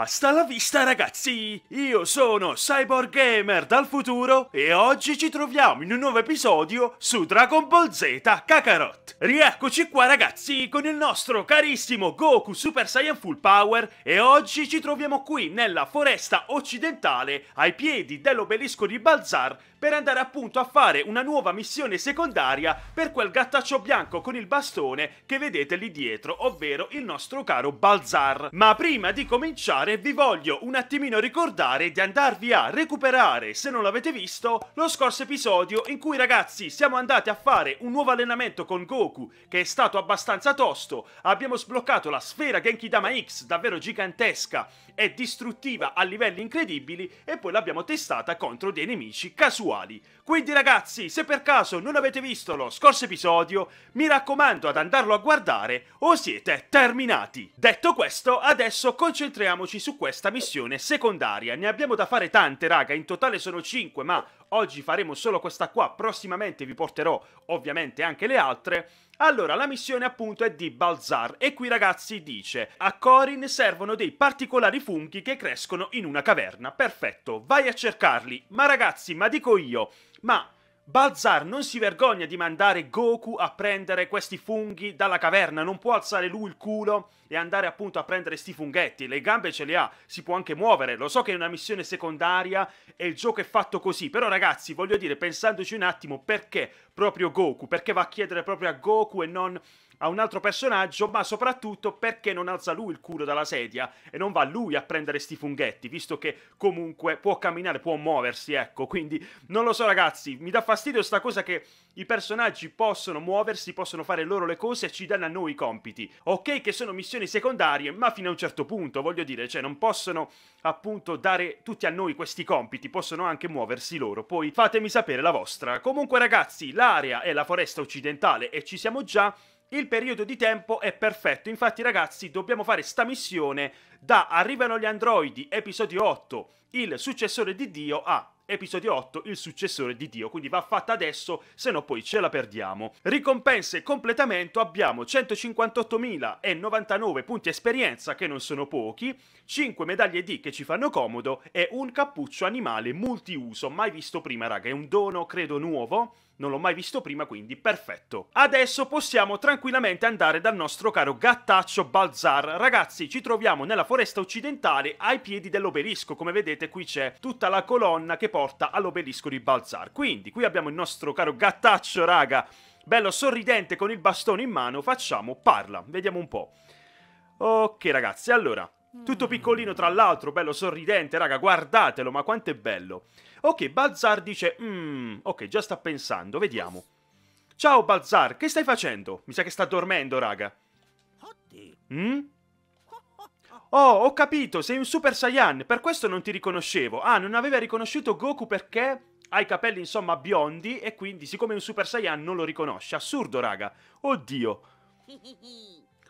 Hasta la vista ragazzi! Io sono Cyborg Gamer dal futuro e oggi ci troviamo in un nuovo episodio su Dragon Ball Z Kakarot. Rieccoci qua ragazzi con il nostro carissimo Goku Super Saiyan Full Power e oggi ci troviamo qui nella foresta occidentale ai piedi dell'obelisco di Balzar per andare appunto a fare una nuova missione secondaria per quel gattaccio bianco con il bastone che vedete lì dietro, ovvero il nostro caro Balzar. Ma prima di cominciare vi voglio un attimino ricordare di andarvi a recuperare, se non l'avete visto, lo scorso episodio in cui ragazzi siamo andati a fare un nuovo allenamento con Goku che è stato abbastanza tosto, abbiamo sbloccato la sfera Genki Dama X davvero gigantesca e distruttiva a livelli incredibili e poi l'abbiamo testata contro dei nemici casuali uguali. Quindi ragazzi, se per caso non avete visto lo scorso episodio, mi raccomando ad andarlo a guardare o siete terminati. Detto questo, adesso concentriamoci su questa missione secondaria. Ne abbiamo da fare tante raga, in totale sono 5, ma oggi faremo solo questa qua, prossimamente vi porterò ovviamente anche le altre. Allora, la missione appunto è di Balzar e qui ragazzi dice a Corin servono dei particolari funghi che crescono in una caverna. Perfetto, vai a cercarli. Ma ragazzi, ma dico io, ma Balzar non si vergogna di mandare Goku a prendere questi funghi dalla caverna, non può alzare lui il culo e andare appunto a prendere sti funghetti, le gambe ce le ha, si può anche muovere, lo so che è una missione secondaria e il gioco è fatto così, però ragazzi voglio dire pensandoci un attimo perché proprio Goku, perché va a chiedere proprio a Goku e non a un altro personaggio, ma soprattutto perché non alza lui il culo dalla sedia e non va lui a prendere sti funghetti, visto che comunque può camminare, può muoversi, ecco, quindi non lo so ragazzi, mi dà fastidio sta cosa che i personaggi possono muoversi, possono fare loro le cose e ci danno a noi i compiti. Ok che sono missioni secondarie, ma fino a un certo punto, voglio dire, cioè non possono appunto dare tutti a noi questi compiti, possono anche muoversi loro. Poi fatemi sapere la vostra. Comunque ragazzi, l'area è la foresta occidentale e ci siamo già il periodo di tempo è perfetto, infatti ragazzi dobbiamo fare sta missione da Arrivano gli androidi, episodio 8, il successore di Dio a episodio 8, il successore di Dio, quindi va fatta adesso, se no poi ce la perdiamo. Ricompense e completamento abbiamo 158.099 punti esperienza, che non sono pochi, 5 medaglie D che ci fanno comodo e un cappuccio animale multiuso, mai visto prima raga, è un dono credo nuovo non l'ho mai visto prima, quindi perfetto. Adesso possiamo tranquillamente andare dal nostro caro gattaccio Balzar. Ragazzi, ci troviamo nella foresta occidentale ai piedi dell'obelisco. Come vedete qui c'è tutta la colonna che porta all'obelisco di Balzar. Quindi qui abbiamo il nostro caro gattaccio, raga. Bello sorridente con il bastone in mano, facciamo parla. Vediamo un po'. Ok ragazzi, allora... Tutto piccolino tra l'altro, bello sorridente, raga, guardatelo, ma quanto è bello. Ok, Balzar dice, mmm, ok, già sta pensando, vediamo. Ciao Balzar, che stai facendo? Mi sa che sta dormendo, raga. Mm? Oh, ho capito, sei un Super Saiyan, per questo non ti riconoscevo. Ah, non aveva riconosciuto Goku perché ha i capelli, insomma, biondi e quindi, siccome è un Super Saiyan, non lo riconosce. Assurdo, raga. Oddio.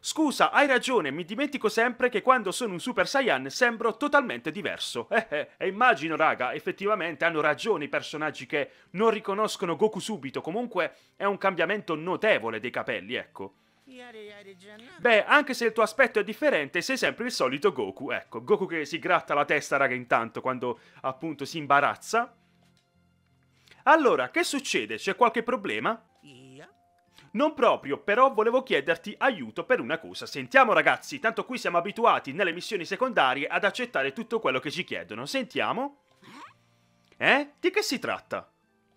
Scusa, hai ragione, mi dimentico sempre che quando sono un Super Saiyan sembro totalmente diverso. Eh eh, e immagino, raga, effettivamente hanno ragione i personaggi che non riconoscono Goku subito, comunque è un cambiamento notevole dei capelli, ecco. Beh, anche se il tuo aspetto è differente, sei sempre il solito Goku, ecco. Goku che si gratta la testa, raga, intanto, quando appunto si imbarazza. Allora, che succede? C'è qualche problema? Non proprio, però volevo chiederti aiuto per una cosa. Sentiamo ragazzi, tanto qui siamo abituati nelle missioni secondarie ad accettare tutto quello che ci chiedono. Sentiamo. Eh? Di che si tratta?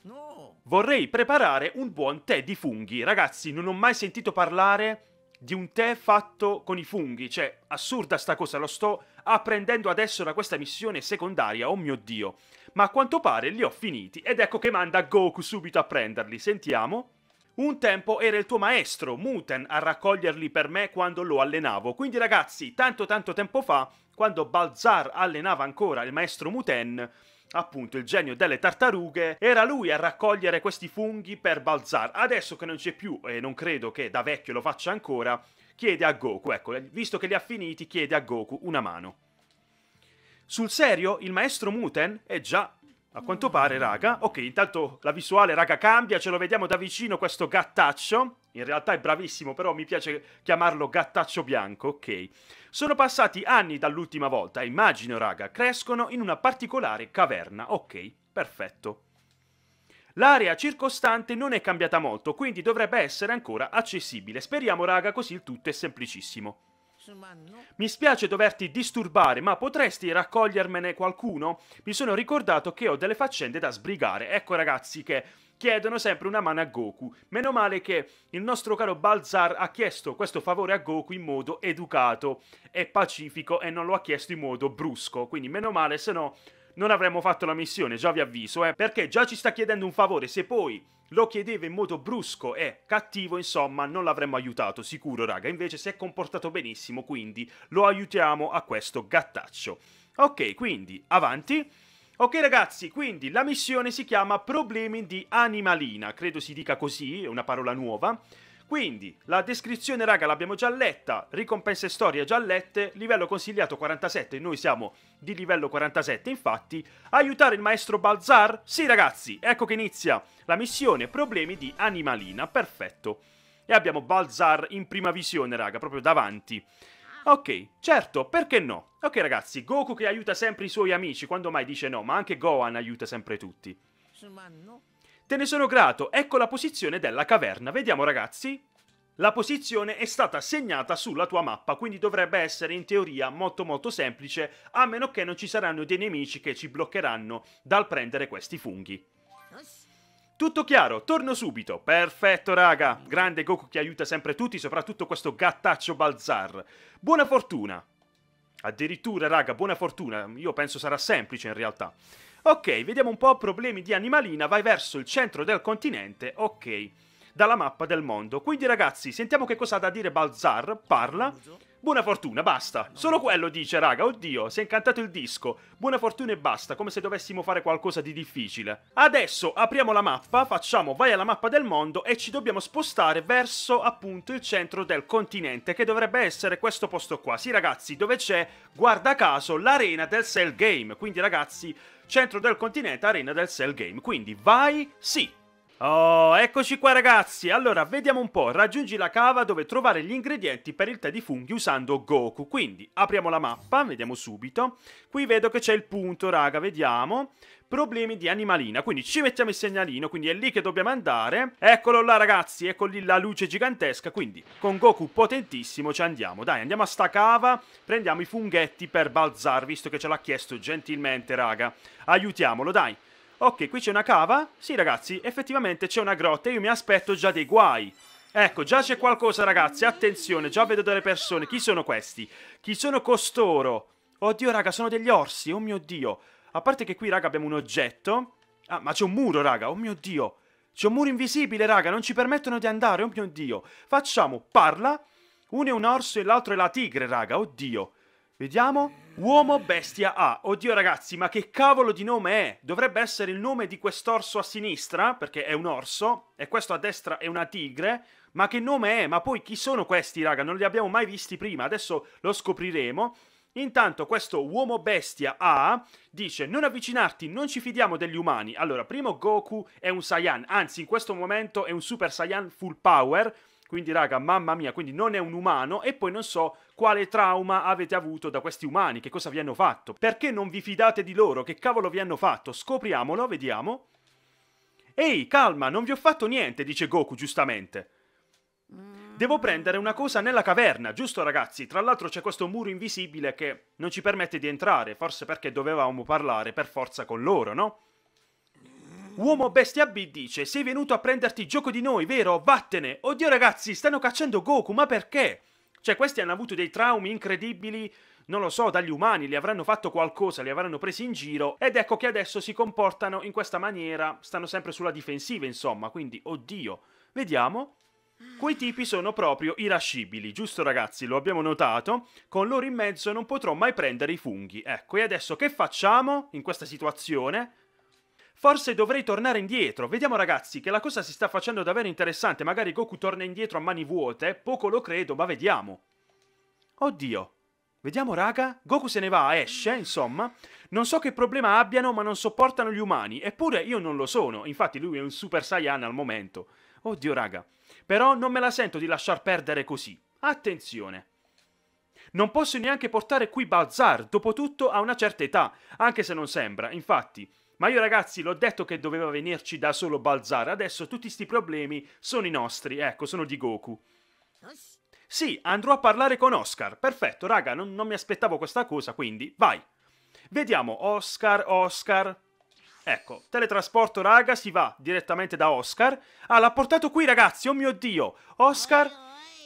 No. Vorrei preparare un buon tè di funghi. Ragazzi, non ho mai sentito parlare di un tè fatto con i funghi. Cioè, assurda sta cosa, lo sto apprendendo adesso da questa missione secondaria, oh mio Dio. Ma a quanto pare li ho finiti ed ecco che manda Goku subito a prenderli. Sentiamo. Un tempo era il tuo maestro, Muten, a raccoglierli per me quando lo allenavo. Quindi ragazzi, tanto tanto tempo fa, quando Balzar allenava ancora il maestro Muten, appunto il genio delle tartarughe, era lui a raccogliere questi funghi per Balzar. Adesso che non c'è più, e non credo che da vecchio lo faccia ancora, chiede a Goku, ecco, visto che li ha finiti, chiede a Goku una mano. Sul serio, il maestro Muten? è già, a quanto pare, raga. Ok, intanto la visuale, raga, cambia. Ce lo vediamo da vicino questo gattaccio. In realtà è bravissimo, però mi piace chiamarlo gattaccio bianco, ok. Sono passati anni dall'ultima volta, immagino, raga. Crescono in una particolare caverna, ok. Perfetto. L'area circostante non è cambiata molto, quindi dovrebbe essere ancora accessibile. Speriamo, raga, così il tutto è semplicissimo. Mi spiace doverti disturbare, ma potresti raccogliermene qualcuno? Mi sono ricordato che ho delle faccende da sbrigare. Ecco ragazzi che chiedono sempre una mano a Goku. Meno male che il nostro caro Balzar ha chiesto questo favore a Goku in modo educato e pacifico e non lo ha chiesto in modo brusco. Quindi meno male, se no non avremmo fatto la missione, già vi avviso, eh, perché già ci sta chiedendo un favore, se poi lo chiedeva in modo brusco e cattivo, insomma, non l'avremmo aiutato, sicuro raga, invece si è comportato benissimo, quindi lo aiutiamo a questo gattaccio. Ok, quindi avanti. Ok ragazzi, quindi la missione si chiama Problemi di Animalina, credo si dica così, è una parola nuova. Quindi, la descrizione, raga, l'abbiamo già letta, ricompense storia già lette, livello consigliato 47, noi siamo di livello 47, infatti, aiutare il maestro Balzar? Sì, ragazzi, ecco che inizia la missione Problemi di Animalina, perfetto. E abbiamo Balzar in prima visione, raga, proprio davanti. Ok, certo, perché no? Ok ragazzi, Goku che aiuta sempre i suoi amici, quando mai dice no, ma anche Gohan aiuta sempre tutti. Te ne sono grato, ecco la posizione della caverna. Vediamo ragazzi. La posizione è stata segnata sulla tua mappa, quindi dovrebbe essere in teoria molto molto semplice, a meno che non ci saranno dei nemici che ci bloccheranno dal prendere questi funghi. Tutto chiaro, torno subito. Perfetto, raga. Grande Goku che aiuta sempre tutti, soprattutto questo gattaccio Balzar. Buona fortuna. Addirittura, raga, buona fortuna. Io penso sarà semplice in realtà. Ok, vediamo un po' problemi di animalina, vai verso il centro del continente, ok, dalla mappa del mondo. Quindi ragazzi, sentiamo che cosa ha da dire Balzar, parla. Buona fortuna, basta. Solo quello dice, raga, oddio, si è incantato il disco. Buona fortuna e basta, come se dovessimo fare qualcosa di difficile. Adesso apriamo la mappa, facciamo vai alla mappa del mondo e ci dobbiamo spostare verso appunto il centro del continente, che dovrebbe essere questo posto qua. Sì ragazzi, dove c'è, guarda caso, l'arena del Cell Game. Quindi ragazzi, centro del continente, arena del Cell Game. Quindi vai, sì. Oh, eccoci qua ragazzi! Allora, vediamo un po'. Raggiungi la cava dove trovare gli ingredienti per il tè di funghi usando Goku. Quindi, apriamo la mappa, vediamo subito. Qui vedo che c'è il punto, raga, vediamo. Problemi di animalina, quindi ci mettiamo il segnalino, quindi è lì che dobbiamo andare. Eccolo là ragazzi, ecco lì la luce gigantesca, quindi con Goku potentissimo ci andiamo. Dai, andiamo a sta cava, prendiamo i funghetti per Balzar, visto che ce l'ha chiesto gentilmente, raga. Aiutiamolo, dai. Ok, qui c'è una cava. Sì, ragazzi, effettivamente c'è una grotta e io mi aspetto già dei guai. Ecco, già c'è qualcosa, ragazzi. Attenzione, già vedo delle persone. Chi sono questi? Chi sono costoro? Oddio, raga, sono degli orsi. Oh mio Dio. A parte che qui, raga, abbiamo un oggetto. Ah, ma c'è un muro, raga. Oh mio Dio. C'è un muro invisibile, raga. Non ci permettono di andare. Oh mio Dio. Facciamo, parla. Uno è un orso e l'altro è la tigre, raga. Oddio. Vediamo. Uomo Bestia A. Oddio ragazzi, ma che cavolo di nome è? Dovrebbe essere il nome di quest'orso a sinistra, perché è un orso, e questo a destra è una tigre. Ma che nome è? Ma poi chi sono questi, raga? Non li abbiamo mai visti prima, adesso lo scopriremo. Intanto questo uomo bestia A dice non avvicinarti, non ci fidiamo degli umani. Allora, primo Goku è un Saiyan, anzi in questo momento è un Super Saiyan full power, quindi, raga, mamma mia, quindi non è un umano e poi non so quale trauma avete avuto da questi umani, che cosa vi hanno fatto. Perché non vi fidate di loro? Che cavolo vi hanno fatto? Scopriamolo, vediamo. Ehi, calma, non vi ho fatto niente, dice Goku giustamente. Devo prendere una cosa nella caverna, giusto ragazzi? Tra l'altro c'è questo muro invisibile che non ci permette di entrare, forse perché dovevamo parlare per forza con loro, no? Uomo Bestia B dice Sei venuto a prenderti gioco di noi, vero? Vattene! Oddio ragazzi, stanno cacciando Goku, ma perché? Cioè, questi hanno avuto dei traumi incredibili, non lo so, dagli umani, li avranno fatto qualcosa, li avranno presi in giro, ed ecco che adesso si comportano in questa maniera, stanno sempre sulla difensiva, insomma, quindi, oddio. Vediamo. Quei tipi sono proprio irascibili, giusto ragazzi? Lo abbiamo notato. Con loro in mezzo non potrò mai prendere i funghi. Ecco, e adesso che facciamo in questa situazione? Forse dovrei tornare indietro. Vediamo ragazzi che la cosa si sta facendo davvero interessante. Magari Goku torna indietro a mani vuote. Poco lo credo, ma vediamo. Oddio. Vediamo raga, Goku se ne va, esce, insomma. Non so che problema abbiano, ma non sopportano gli umani. Eppure io non lo sono. Infatti lui è un Super Saiyan al momento. Oddio raga. Però non me la sento di lasciar perdere così. Attenzione. Non posso neanche portare qui Bazar, dopotutto a una certa età, anche se non sembra. Infatti, ma io ragazzi l'ho detto che doveva venirci da solo Balzar, adesso tutti questi problemi sono i nostri, ecco, sono di Goku. Sì, andrò a parlare con Oscar, perfetto raga, non, non mi aspettavo questa cosa, quindi vai. Vediamo, Oscar, Oscar... Ecco, teletrasporto raga, si va direttamente da Oscar. Ah, l'ha portato qui ragazzi, oh mio Dio! Oscar,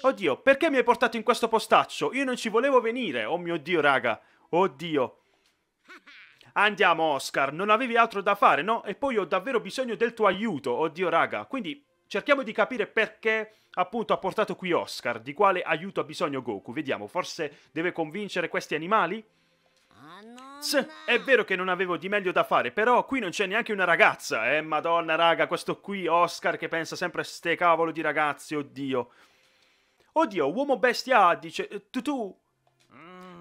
oddio, perché mi hai portato in questo postaccio? Io non ci volevo venire, oh mio Dio raga, oddio. Andiamo Oscar, non avevi altro da fare, no? E poi ho davvero bisogno del tuo aiuto, oddio raga. Quindi cerchiamo di capire perché appunto ha portato qui Oscar, di quale aiuto ha bisogno Goku. Vediamo, forse deve convincere questi animali? Tss, è vero che non avevo di meglio da fare, però qui non c'è neanche una ragazza, eh? Madonna raga, questo qui Oscar che pensa sempre a ste cavolo di ragazzi, oddio. Oddio, uomo bestia dice, tu tu,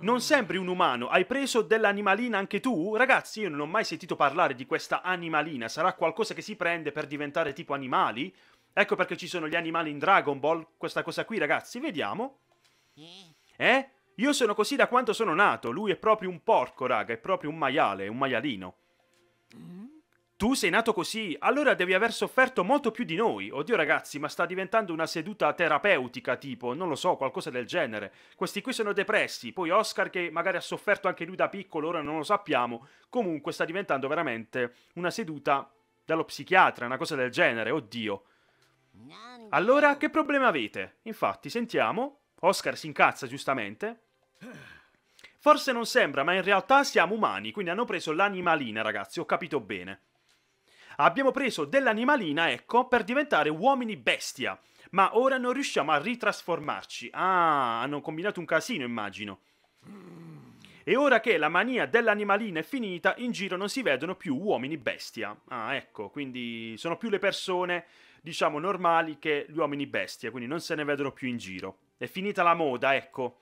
non sembri un umano, hai preso dell'animalina anche tu? Ragazzi, io non ho mai sentito parlare di questa animalina, sarà qualcosa che si prende per diventare tipo animali? Ecco perché ci sono gli animali in Dragon Ball, questa cosa qui ragazzi, vediamo. Eh? Io sono così da quando sono nato, lui è proprio un porco raga, è proprio un maiale, un maialino. Mm tu sei nato così, allora devi aver sofferto molto più di noi. Oddio ragazzi, ma sta diventando una seduta terapeutica, tipo, non lo so, qualcosa del genere. Questi qui sono depressi, poi Oscar che magari ha sofferto anche lui da piccolo, ora non lo sappiamo. Comunque sta diventando veramente una seduta dallo psichiatra, una cosa del genere, oddio. Allora, che problema avete? Infatti, sentiamo. Oscar si incazza giustamente. Forse non sembra, ma in realtà siamo umani, quindi hanno preso l'animalina, ragazzi, ho capito bene. Abbiamo preso dell'animalina, ecco, per diventare uomini bestia. Ma ora non riusciamo a ritrasformarci. Ah, hanno combinato un casino, immagino. E ora che la mania dell'animalina è finita, in giro non si vedono più uomini bestia. Ah, ecco, quindi sono più le persone, diciamo, normali che gli uomini bestia, quindi non se ne vedono più in giro. È finita la moda, ecco.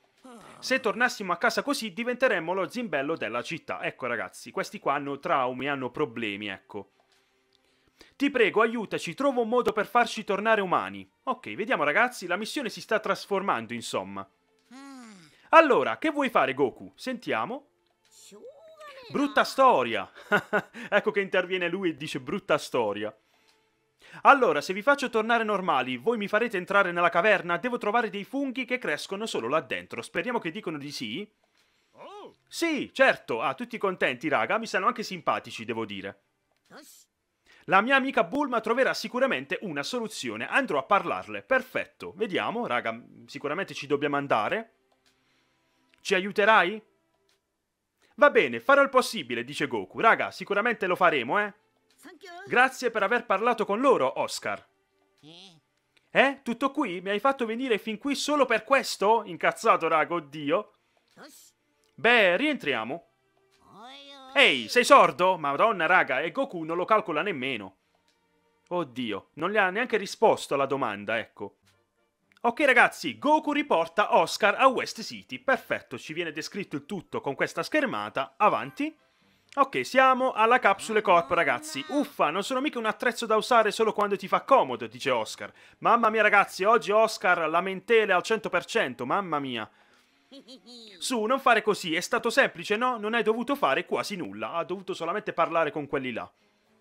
Se tornassimo a casa così diventeremmo lo zimbello della città. Ecco ragazzi, questi qua hanno traumi, hanno problemi, ecco. Ti prego, aiutaci, trova un modo per farci tornare umani. Ok, vediamo ragazzi, la missione si sta trasformando, insomma. Allora, che vuoi fare Goku? Sentiamo. Brutta storia! ecco che interviene lui e dice brutta storia. Allora, se vi faccio tornare normali, voi mi farete entrare nella caverna, devo trovare dei funghi che crescono solo là dentro. Speriamo che dicono di sì. Sì, certo. Ah, tutti contenti, raga. Mi stanno anche simpatici, devo dire. La mia amica Bulma troverà sicuramente una soluzione. Andrò a parlarle. Perfetto. Vediamo, raga. Sicuramente ci dobbiamo andare. Ci aiuterai? Va bene, farò il possibile, dice Goku. Raga, sicuramente lo faremo, eh. Grazie per aver parlato con loro, Oscar. Eh? Tutto qui? Mi hai fatto venire fin qui solo per questo? Incazzato, raga, oddio. Beh, rientriamo. Ehi, sei sordo? Madonna, raga, e Goku non lo calcola nemmeno. Oddio, non le ha neanche risposto alla domanda, ecco. Ok ragazzi, Goku riporta Oscar a West City. Perfetto, ci viene descritto il tutto con questa schermata. Avanti. Ok, siamo alla capsule corp ragazzi. Uffa, non sono mica un attrezzo da usare solo quando ti fa comodo, dice Oscar. Mamma mia ragazzi, oggi Oscar lamentele al 100%, mamma mia. Su, non fare così, è stato semplice, no? Non hai dovuto fare quasi nulla, ha dovuto solamente parlare con quelli là.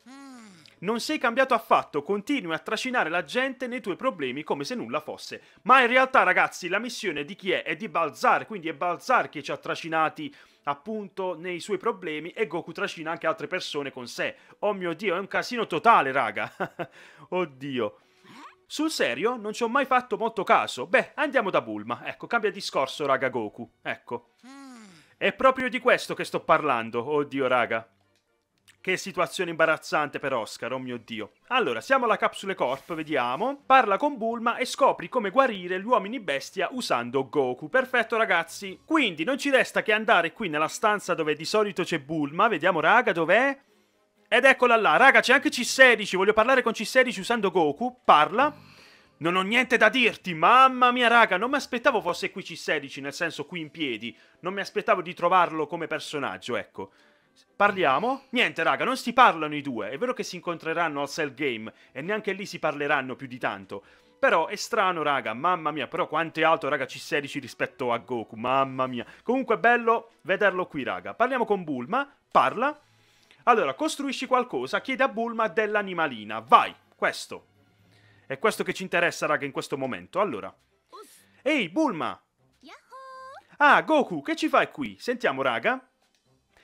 Mm. Non sei cambiato affatto, continui a trascinare la gente nei tuoi problemi come se nulla fosse. Ma in realtà, ragazzi, la missione di chi è? È di Balzar, quindi è Balzar che ci ha trascinati appunto nei suoi problemi e Goku trascina anche altre persone con sé. Oh mio Dio, è un casino totale, raga. Oddio. Sul serio non ci ho mai fatto molto caso. Beh, andiamo da Bulma. Ecco, cambia discorso, raga Goku. Ecco. È proprio di questo che sto parlando. Oddio, raga. Che situazione imbarazzante per Oscar, oh mio Dio. Allora, siamo alla Capsule Corp, vediamo. Parla con Bulma e scopri come guarire gli uomini bestia usando Goku. Perfetto, ragazzi. Quindi non ci resta che andare qui nella stanza dove di solito c'è Bulma. Vediamo, raga, dov'è? Ed eccola là, raga, c'è anche C16, voglio parlare con C16 usando Goku, parla. Non ho niente da dirti, mamma mia raga, non mi aspettavo fosse qui C16, nel senso qui in piedi. Non mi aspettavo di trovarlo come personaggio, ecco. Parliamo? Niente raga, non si parlano i due. È vero che si incontreranno al Cell Game e neanche lì si parleranno più di tanto. Però è strano raga, mamma mia, però quanto è alto raga C16 rispetto a Goku, mamma mia. Comunque è bello vederlo qui raga. Parliamo con Bulma, parla. Allora, costruisci qualcosa, chiedi a Bulma dell'animalina. Vai, questo. È questo che ci interessa, raga, in questo momento. Allora. Ehi, Bulma! Ah, Goku, che ci fai qui? Sentiamo, raga.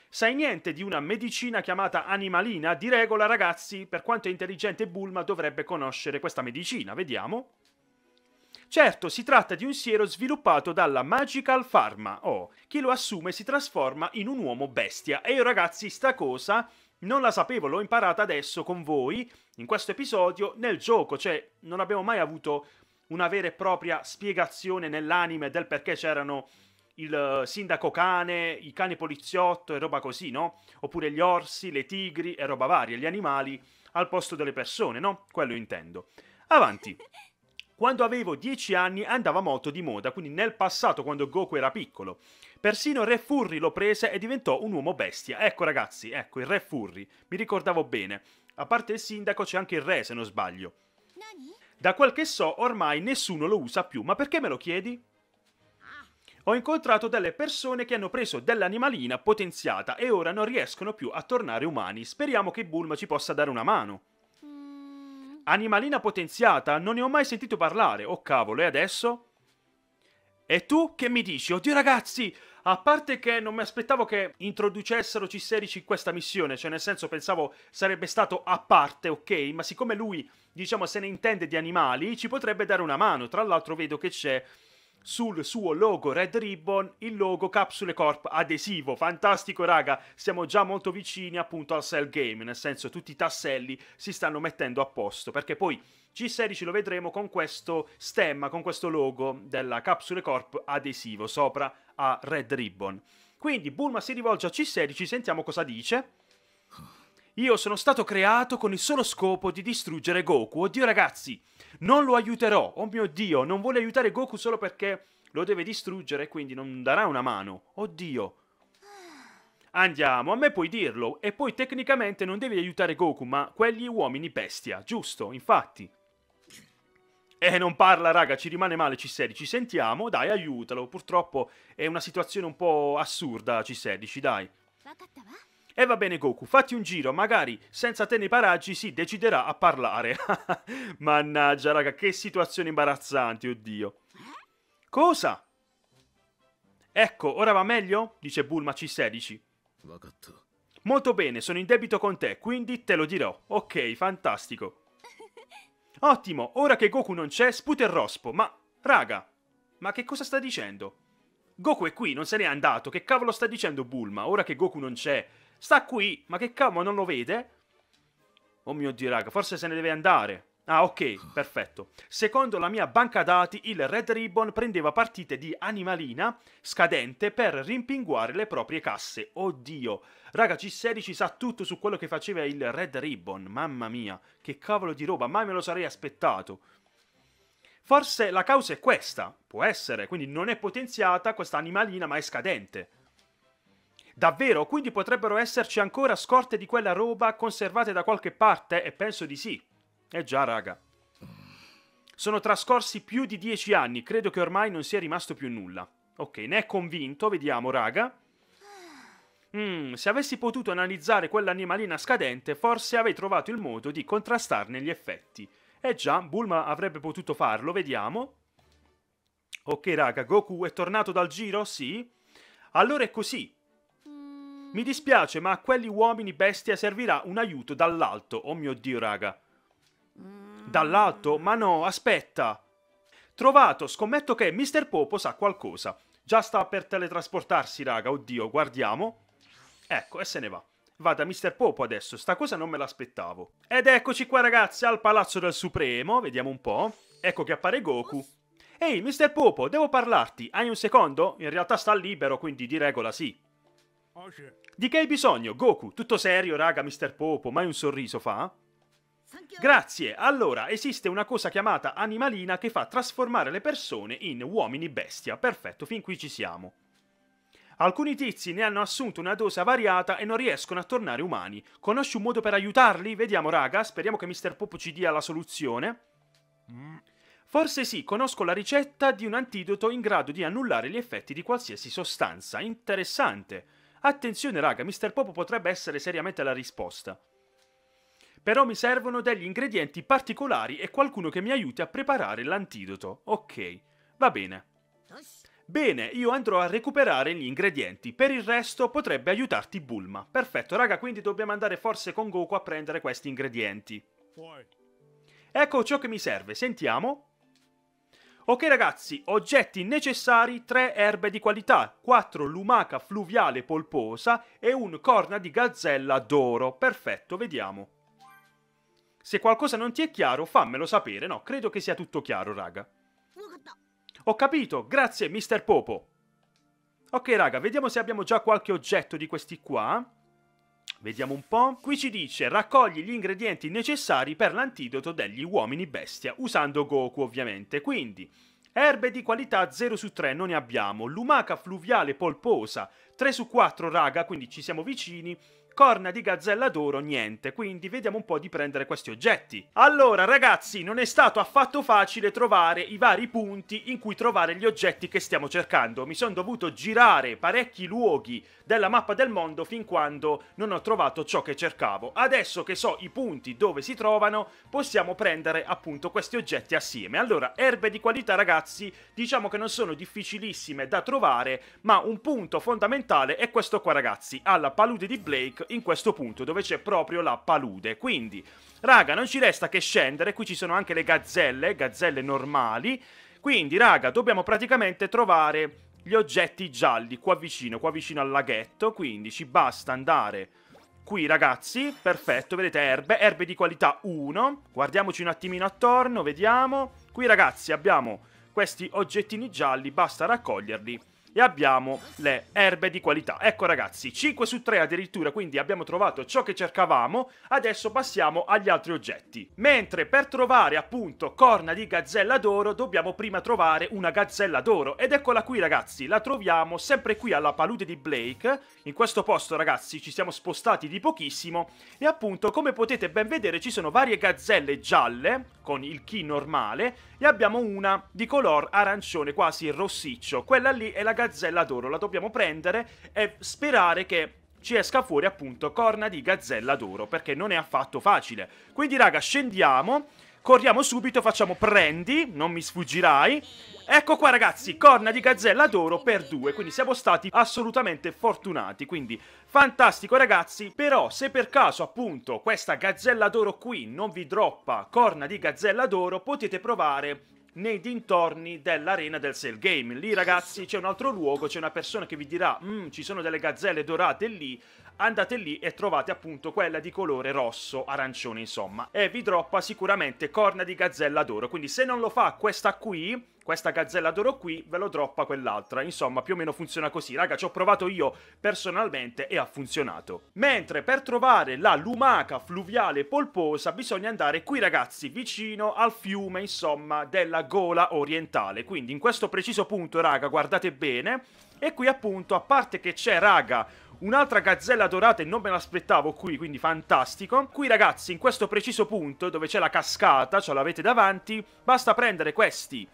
Sai niente di una medicina chiamata animalina? Di regola, ragazzi, per quanto è intelligente Bulma, dovrebbe conoscere questa medicina. Vediamo. Certo, si tratta di un siero sviluppato dalla Magical Pharma, oh, chi lo assume si trasforma in un uomo bestia. E io ragazzi, sta cosa non la sapevo, l'ho imparata adesso con voi, in questo episodio, nel gioco, cioè non abbiamo mai avuto una vera e propria spiegazione nell'anime del perché c'erano il eh, sindaco cane, i cani poliziotto e roba così, no? Oppure gli orsi, le tigri e roba varia, gli animali al posto delle persone, no? Quello intendo. Avanti. Quando avevo 10 anni andava molto di moda, quindi nel passato quando Goku era piccolo. Persino Re Furry lo prese e diventò un uomo bestia. Ecco ragazzi, ecco il Re Furry, mi ricordavo bene. A parte il sindaco c'è anche il re se non sbaglio. Da quel che so ormai nessuno lo usa più, ma perché me lo chiedi? Ah. Ho incontrato delle persone che hanno preso dell'animalina potenziata e ora non riescono più a tornare umani. Speriamo che Bulma ci possa dare una mano. Animalina potenziata, non ne ho mai sentito parlare. Oh cavolo, e adesso? E tu che mi dici? Oddio ragazzi, a parte che non mi aspettavo che introducessero C16 in questa missione, cioè nel senso pensavo sarebbe stato a parte, ok? Ma siccome lui, diciamo, se ne intende di animali, ci potrebbe dare una mano. Tra l'altro vedo che c'è sul suo logo Red Ribbon il logo Capsule Corp adesivo. Fantastico, raga, siamo già molto vicini appunto al Cell Game, nel senso tutti i tasselli si stanno mettendo a posto, perché poi G16 lo vedremo con questo stemma, con questo logo della Capsule Corp adesivo sopra a Red Ribbon. Quindi Bulma si rivolge a C16, sentiamo cosa dice. Io sono stato creato con il solo scopo di distruggere Goku. Oddio ragazzi, non lo aiuterò. Oh mio Dio, non vuole aiutare Goku solo perché lo deve distruggere e quindi non darà una mano. Oddio. Andiamo, a me puoi dirlo. E poi tecnicamente non devi aiutare Goku, ma quegli uomini bestia, giusto? Infatti. Eh, non parla, raga, ci rimane male C16. Ci sentiamo, dai, aiutalo. Purtroppo è una situazione un po' assurda, C16, dai. E va bene Goku, fatti un giro, magari senza te nei paraggi si deciderà a parlare. Mannaggia raga, che situazione imbarazzante, oddio. Cosa? Ecco, ora va meglio? Dice Bulma C16. Molto bene, sono in debito con te, quindi te lo dirò. Ok, fantastico. Ottimo, ora che Goku non c'è, sputa il rospo, ma... Raga, ma che cosa sta dicendo? Goku è qui, non se n'è andato, che cavolo sta dicendo Bulma? Ora che Goku non c'è, Sta qui, ma che cavolo, non lo vede? Oh mio Dio, raga, forse se ne deve andare. Ah, ok, perfetto. Secondo la mia banca dati, il Red Ribbon prendeva partite di animalina scadente per rimpinguare le proprie casse. Oddio. Raga, C16 sa tutto su quello che faceva il Red Ribbon. Mamma mia, che cavolo di roba, mai me lo sarei aspettato. Forse la causa è questa, può essere, quindi non è potenziata questa animalina ma è scadente. Davvero? Quindi potrebbero esserci ancora scorte di quella roba conservate da qualche parte? E eh, penso di sì. Eh già, raga. Sono trascorsi più di dieci anni, credo che ormai non sia rimasto più nulla. Ok, ne è convinto, vediamo, raga. Mm, se avessi potuto analizzare quell'animalina scadente, forse avrei trovato il modo di contrastarne gli effetti. Eh già, Bulma avrebbe potuto farlo, vediamo. Ok raga, Goku è tornato dal giro? Sì. Allora è così. Mi dispiace, ma a quelli uomini bestia servirà un aiuto dall'alto. Oh mio Dio, raga. Dall'alto? Ma no, aspetta. Trovato, scommetto che Mr. Popo sa qualcosa. Già sta per teletrasportarsi, raga. Oddio, guardiamo. Ecco, e se ne va. Vada Mr. Popo adesso, sta cosa non me l'aspettavo. Ed eccoci qua ragazzi al Palazzo del Supremo, vediamo un po'. Ecco che appare Goku. Ehi, Mr. Popo, devo parlarti. Hai un secondo? In realtà sta libero, quindi di regola sì. Di che hai bisogno? Goku, tutto serio, raga, Mr. Popo, mai un sorriso fa? Grazie. Allora, esiste una cosa chiamata animalina che fa trasformare le persone in uomini bestia. Perfetto, fin qui ci siamo. Alcuni tizi ne hanno assunto una dose variata e non riescono a tornare umani. Conosci un modo per aiutarli? Vediamo, raga. Speriamo che Mr. Popo ci dia la soluzione. Mm. Forse sì, conosco la ricetta di un antidoto in grado di annullare gli effetti di qualsiasi sostanza. Interessante. Attenzione raga, Mr. Popo potrebbe essere seriamente la risposta. Però mi servono degli ingredienti particolari e qualcuno che mi aiuti a preparare l'antidoto. Ok, va bene. Bene, io andrò a recuperare gli ingredienti, per il resto potrebbe aiutarti Bulma. Perfetto raga, quindi dobbiamo andare forse con Goku a prendere questi ingredienti. Ecco ciò che mi serve, sentiamo. Ok ragazzi, oggetti necessari, 3 erbe di qualità, 4 lumaca fluviale polposa e un corna di gazzella d'oro. Perfetto, vediamo. Se qualcosa non ti è chiaro, fammelo sapere. No, credo che sia tutto chiaro, raga. Ho capito, grazie, Mr. Popo. Ok, raga, vediamo se abbiamo già qualche oggetto di questi qua. Vediamo un po'. Qui ci dice raccogli gli ingredienti necessari per l'antidoto degli uomini bestia, usando Goku ovviamente. Quindi, erbe di qualità 0 su 3 non ne abbiamo, lumaca fluviale polposa 3 su 4 raga, quindi ci siamo vicini, corna di gazzella d'oro niente, quindi vediamo un po' di prendere questi oggetti. Allora ragazzi, non è stato affatto facile trovare i vari punti in cui trovare gli oggetti che stiamo cercando, mi sono dovuto girare parecchi luoghi della mappa del mondo fin quando non ho trovato ciò che cercavo. Adesso che so i punti dove si trovano, possiamo prendere appunto questi oggetti assieme. Allora, erbe di qualità ragazzi, diciamo che non sono difficilissime da trovare, ma un punto fondamentale è questo qua ragazzi, alla palude di Blake in questo punto dove c'è proprio la palude. Quindi, raga, non ci resta che scendere, qui ci sono anche le gazzelle, gazzelle normali, quindi, raga, dobbiamo praticamente trovare gli oggetti gialli qua vicino, qua vicino al laghetto, quindi ci basta andare qui ragazzi, perfetto, vedete erbe, erbe di qualità 1, guardiamoci un attimino attorno, vediamo, qui ragazzi abbiamo questi oggettini gialli, basta raccoglierli e abbiamo le erbe di qualità. Ecco ragazzi, 5 su 3 addirittura, quindi abbiamo trovato ciò che cercavamo, adesso passiamo agli altri oggetti. Mentre per trovare appunto corna di gazzella d'oro dobbiamo prima trovare una gazzella d'oro ed eccola qui ragazzi, la troviamo sempre qui alla palude di Blake, in questo posto ragazzi ci siamo spostati di pochissimo e appunto come potete ben vedere ci sono varie gazzelle gialle con il key normale e abbiamo una di color arancione quasi rossiccio. Quella lì è la gazzella d'oro, la dobbiamo prendere e sperare che ci esca fuori appunto corna di gazzella d'oro perché non è affatto facile. Quindi raga scendiamo corriamo subito, facciamo prendi, non mi sfuggirai. Ecco qua ragazzi, corna di gazzella d'oro per due, quindi siamo stati assolutamente fortunati, quindi fantastico ragazzi, però se per caso appunto questa gazzella d'oro qui non vi droppa corna di gazzella d'oro, potete provare nei dintorni dell'arena del sale Game. Lì ragazzi c'è un altro luogo, c'è una persona che vi dirà mm, ci sono delle gazzelle dorate lì, andate lì e trovate appunto quella di colore rosso, arancione insomma, e vi droppa sicuramente corna di gazzella d'oro, quindi se non lo fa questa qui, questa gazzella d'oro qui, ve lo droppa quell'altra, insomma più o meno funziona così, raga ci ho provato io personalmente e ha funzionato. Mentre per trovare la lumaca fluviale polposa bisogna andare qui ragazzi, vicino al fiume insomma della gola orientale, quindi in questo preciso punto raga guardate bene, e qui appunto a parte che c'è raga Un'altra gazzella dorata e non me l'aspettavo qui, quindi fantastico. Qui ragazzi, in questo preciso punto dove c'è la cascata, ce l'avete davanti, basta prendere questi,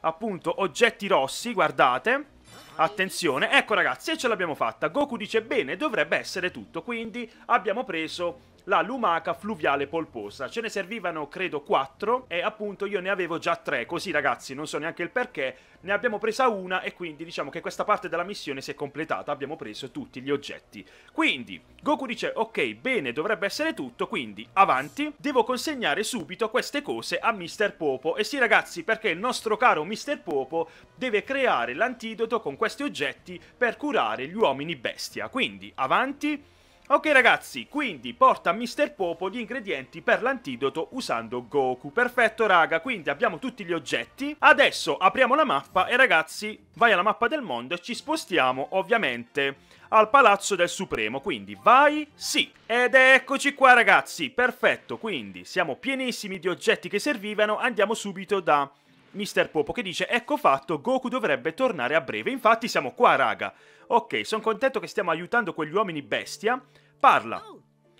appunto, oggetti rossi, guardate. Attenzione, ecco ragazzi, e ce l'abbiamo fatta. Goku dice bene, dovrebbe essere tutto, quindi abbiamo preso la lumaca fluviale polposa. Ce ne servivano credo 4 e appunto io ne avevo già 3, così ragazzi non so neanche il perché, ne abbiamo presa una e quindi diciamo che questa parte della missione si è completata, abbiamo preso tutti gli oggetti. Quindi Goku dice ok bene dovrebbe essere tutto, quindi avanti, devo consegnare subito queste cose a Mr. Popo e sì ragazzi perché il nostro caro Mr. Popo deve creare l'antidoto con questi oggetti per curare gli uomini bestia, quindi avanti Ok ragazzi, quindi porta a Mr. Popo gli ingredienti per l'antidoto usando Goku. Perfetto raga, quindi abbiamo tutti gli oggetti. Adesso apriamo la mappa e ragazzi, vai alla mappa del mondo e ci spostiamo ovviamente al Palazzo del Supremo. Quindi vai, sì. Ed eccoci qua ragazzi, perfetto. Quindi siamo pienissimi di oggetti che servivano, andiamo subito da Mr. Popo che dice ecco fatto, Goku dovrebbe tornare a breve. Infatti siamo qua raga. Ok, sono contento che stiamo aiutando quegli uomini bestia. Parla.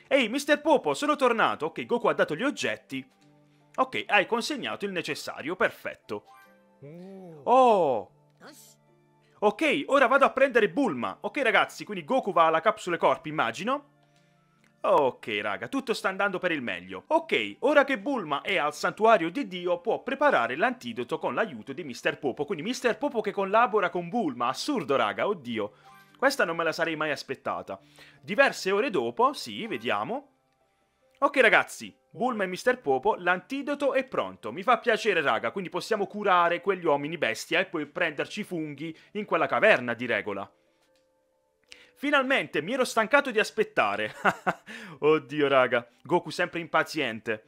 Ehi, Mr. Popo, sono tornato. Ok, Goku ha dato gli oggetti. Ok, hai consegnato il necessario, perfetto. Oh! Ok, ora vado a prendere Bulma. Ok ragazzi, quindi Goku va alla capsule corpi, immagino. Ok raga, tutto sta andando per il meglio. Ok, ora che Bulma è al santuario di Dio può preparare l'antidoto con l'aiuto di Mr. Popo, quindi Mr. Popo che collabora con Bulma, assurdo raga, oddio. Questa non me la sarei mai aspettata. Diverse ore dopo, sì, vediamo. Ok ragazzi, Bulma e Mr. Popo, l'antidoto è pronto. Mi fa piacere raga, quindi possiamo curare quegli uomini bestia e poi prenderci i funghi in quella caverna di regola. Finalmente, mi ero stancato di aspettare. Oddio, raga. Goku sempre impaziente.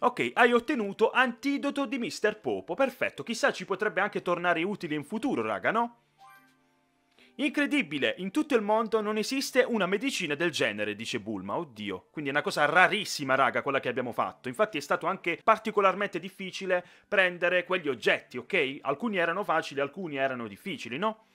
Ok, hai ottenuto antidoto di Mr. Popo. Perfetto, chissà ci potrebbe anche tornare utile in futuro, raga, no? Incredibile, in tutto il mondo non esiste una medicina del genere, dice Bulma, oddio. Quindi è una cosa rarissima, raga, quella che abbiamo fatto. Infatti è stato anche particolarmente difficile prendere quegli oggetti, ok? Alcuni erano facili, alcuni erano difficili, no?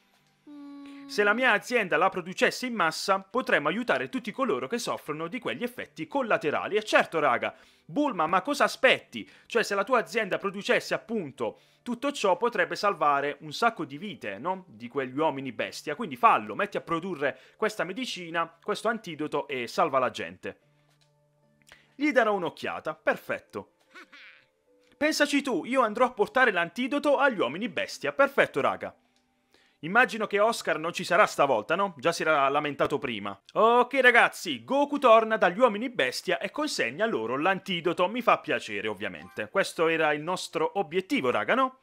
Se la mia azienda la producesse in massa, potremmo aiutare tutti coloro che soffrono di quegli effetti collaterali. E certo, raga, Bulma, ma cosa aspetti? Cioè, se la tua azienda producesse appunto tutto ciò potrebbe salvare un sacco di vite, no? Di quegli uomini bestia. Quindi fallo, metti a produrre questa medicina, questo antidoto e salva la gente. Gli darò un'occhiata, perfetto. Pensaci tu, io andrò a portare l'antidoto agli uomini bestia, perfetto raga. Immagino che Oscar non ci sarà stavolta, no? Già si era lamentato prima. Ok ragazzi, Goku torna dagli uomini bestia e consegna loro l'antidoto, mi fa piacere ovviamente. Questo era il nostro obiettivo, raga, no?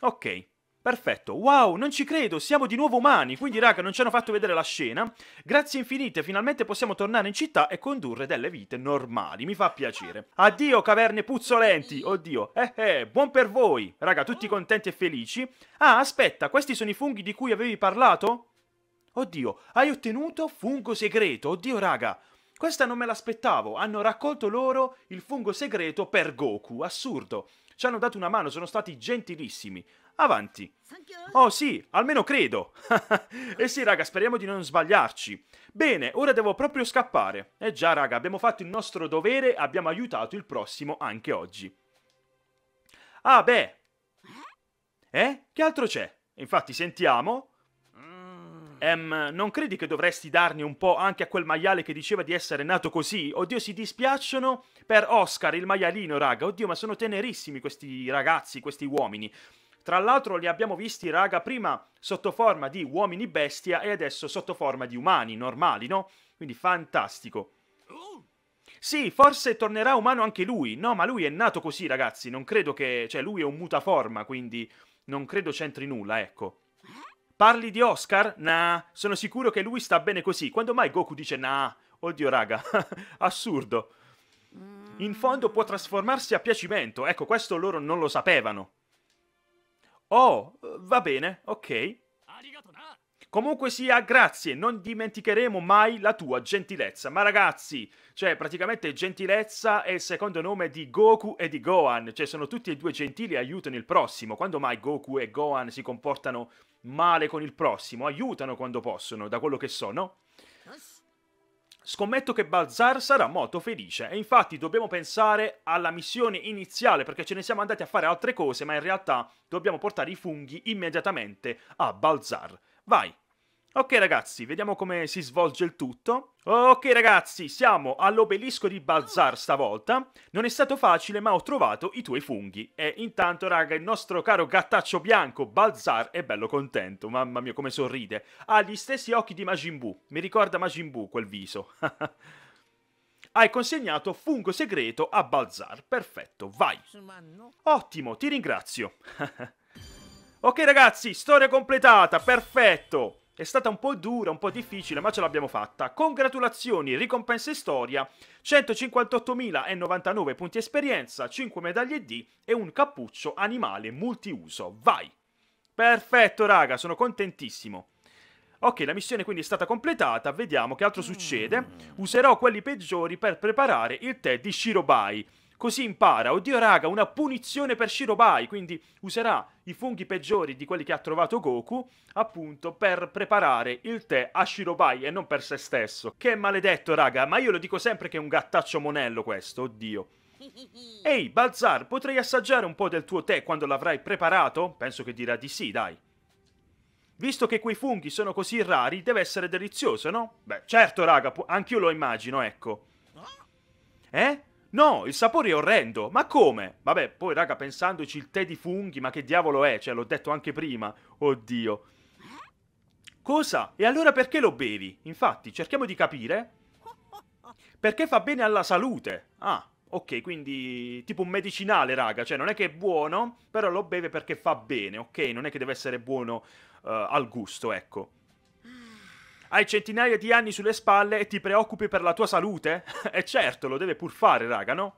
Ok. Perfetto, wow, non ci credo, siamo di nuovo umani, quindi raga non ci hanno fatto vedere la scena. Grazie infinite, finalmente possiamo tornare in città e condurre delle vite normali, mi fa piacere. Addio caverne puzzolenti, oddio, eh eh, buon per voi. Raga, tutti contenti e felici. Ah, aspetta, questi sono i funghi di cui avevi parlato? Oddio, hai ottenuto fungo segreto, oddio raga. Questa non me l'aspettavo, hanno raccolto loro il fungo segreto per Goku, assurdo. Ci hanno dato una mano, sono stati gentilissimi. Avanti. Oh sì, almeno credo. eh sì, raga, speriamo di non sbagliarci. Bene, ora devo proprio scappare. Eh già, raga, abbiamo fatto il nostro dovere, abbiamo aiutato il prossimo anche oggi. Ah, beh. Eh? Che altro c'è? Infatti, sentiamo. Ehm, non credi che dovresti darne un po' anche a quel maiale che diceva di essere nato così? Oddio, si dispiacciono per Oscar, il maialino, raga. Oddio, ma sono tenerissimi questi ragazzi, questi uomini. Tra l'altro li abbiamo visti, raga, prima sotto forma di uomini bestia e adesso sotto forma di umani normali, no? Quindi fantastico. Sì, forse tornerà umano anche lui. No, ma lui è nato così, ragazzi. Non credo che... Cioè, lui è un mutaforma, quindi non credo c'entri nulla, ecco. Parli di Oscar? Nah, sono sicuro che lui sta bene così. Quando mai Goku dice nah? Oddio, raga, assurdo. In fondo può trasformarsi a piacimento. Ecco, questo loro non lo sapevano. Oh, va bene, ok. Comunque sia, grazie, non dimenticheremo mai la tua gentilezza. Ma ragazzi, cioè praticamente gentilezza è il secondo nome di Goku e di Gohan, cioè sono tutti e due gentili e aiutano il prossimo. Quando mai Goku e Gohan si comportano male con il prossimo? Aiutano quando possono, da quello che so, no? Scommetto che Balzar sarà molto felice e infatti dobbiamo pensare alla missione iniziale perché ce ne siamo andati a fare altre cose ma in realtà dobbiamo portare i funghi immediatamente a Balzar. Vai! Ok ragazzi, vediamo come si svolge il tutto. Ok ragazzi, siamo all'obelisco di Balzar stavolta. Non è stato facile, ma ho trovato i tuoi funghi. E intanto, raga, il nostro caro gattaccio bianco, Balzar, è bello contento. Mamma mia, come sorride. Ha gli stessi occhi di Majin Buu. Mi ricorda Majin Buu quel viso. Hai consegnato fungo segreto a Balzar. Perfetto, vai. Ottimo, ti ringrazio. ok ragazzi, storia completata, perfetto. È stata un po' dura, un po' difficile, ma ce l'abbiamo fatta. Congratulazioni, ricompensa e storia, 158.099 punti esperienza, 5 medaglie D e un cappuccio animale multiuso. Vai! Perfetto, raga, sono contentissimo. Ok, la missione quindi è stata completata, vediamo che altro succede. Mm. Userò quelli peggiori per preparare il tè di Shirobai. Così impara, oddio raga, una punizione per Shirobai, quindi userà i funghi peggiori di quelli che ha trovato Goku, appunto per preparare il tè a Shirobai e non per se stesso. Che maledetto raga, ma io lo dico sempre che è un gattaccio monello questo, oddio. Ehi, Balzar, potrei assaggiare un po' del tuo tè quando l'avrai preparato? Penso che dirà di sì, dai. Visto che quei funghi sono così rari, deve essere delizioso, no? Beh, certo, raga, anch'io lo immagino, ecco. Ah. Eh? No, il sapore è orrendo. Ma come? Vabbè, poi raga, pensandoci il tè di funghi, ma che diavolo è? Cioè, l'ho detto anche prima. Oddio. Cosa? E allora perché lo bevi? Infatti, cerchiamo di capire. Perché fa bene alla salute. Ah, ok, quindi tipo un medicinale, raga. Cioè, non è che è buono, però lo beve perché fa bene, ok? Non è che deve essere buono uh, al gusto, ecco hai centinaia di anni sulle spalle e ti preoccupi per la tua salute? e eh, certo, lo deve pur fare, raga, no?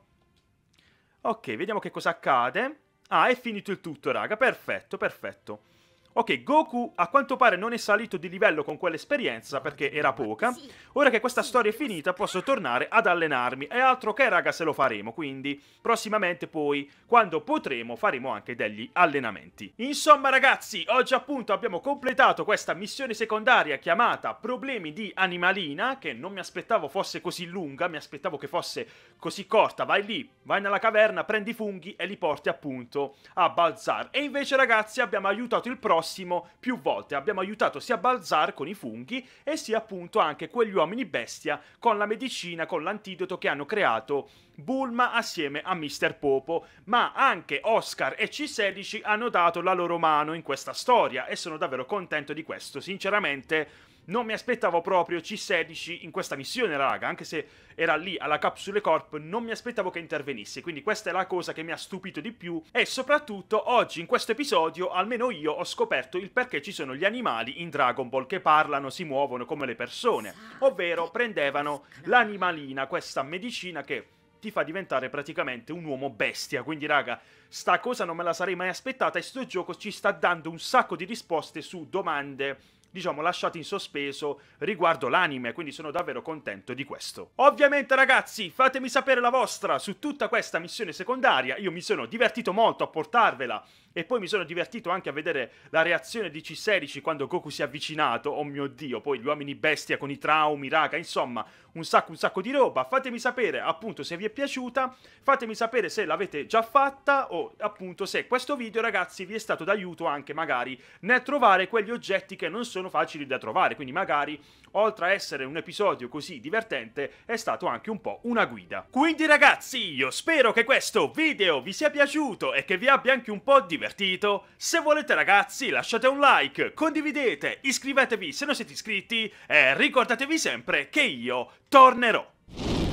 Ok, vediamo che cosa accade. Ah, è finito il tutto, raga. Perfetto, perfetto. Ok, Goku a quanto pare non è salito di livello con quell'esperienza perché era poca. Ora che questa storia è finita posso tornare ad allenarmi. E altro che raga se lo faremo, quindi prossimamente poi, quando potremo, faremo anche degli allenamenti. Insomma ragazzi, oggi appunto abbiamo completato questa missione secondaria chiamata Problemi di Animalina, che non mi aspettavo fosse così lunga, mi aspettavo che fosse così corta. Vai lì, vai nella caverna, prendi i funghi e li porti appunto a Balzar. E invece ragazzi abbiamo aiutato il prossimo prossimo più volte. Abbiamo aiutato sia Balzar con i funghi e sia appunto anche quegli uomini bestia con la medicina, con l'antidoto che hanno creato Bulma assieme a Mr. Popo, ma anche Oscar e C16 hanno dato la loro mano in questa storia e sono davvero contento di questo. Sinceramente non mi aspettavo proprio C16 in questa missione, raga, anche se era lì alla capsule corp, non mi aspettavo che intervenisse, quindi questa è la cosa che mi ha stupito di più e soprattutto oggi in questo episodio almeno io ho scoperto il perché ci sono gli animali in Dragon Ball che parlano, si muovono come le persone, ovvero prendevano l'animalina, questa medicina che ti fa diventare praticamente un uomo bestia. Quindi, raga, sta cosa non me la sarei mai aspettata e sto gioco ci sta dando un sacco di risposte su domande diciamo, lasciati in sospeso riguardo l'anime, quindi sono davvero contento di questo. Ovviamente ragazzi, fatemi sapere la vostra su tutta questa missione secondaria, io mi sono divertito molto a portarvela e poi mi sono divertito anche a vedere la reazione di C16 quando Goku si è avvicinato, oh mio dio, poi gli uomini bestia con i traumi, raga, insomma, un sacco un sacco di roba, fatemi sapere appunto se vi è piaciuta, fatemi sapere se l'avete già fatta o appunto se questo video ragazzi vi è stato d'aiuto anche magari nel trovare quegli oggetti che non sono sono facili da trovare, quindi magari oltre a essere un episodio così divertente è stato anche un po' una guida. Quindi ragazzi io spero che questo video vi sia piaciuto e che vi abbia anche un po' divertito, se volete ragazzi lasciate un like, condividete, iscrivetevi se non siete iscritti e ricordatevi sempre che io tornerò.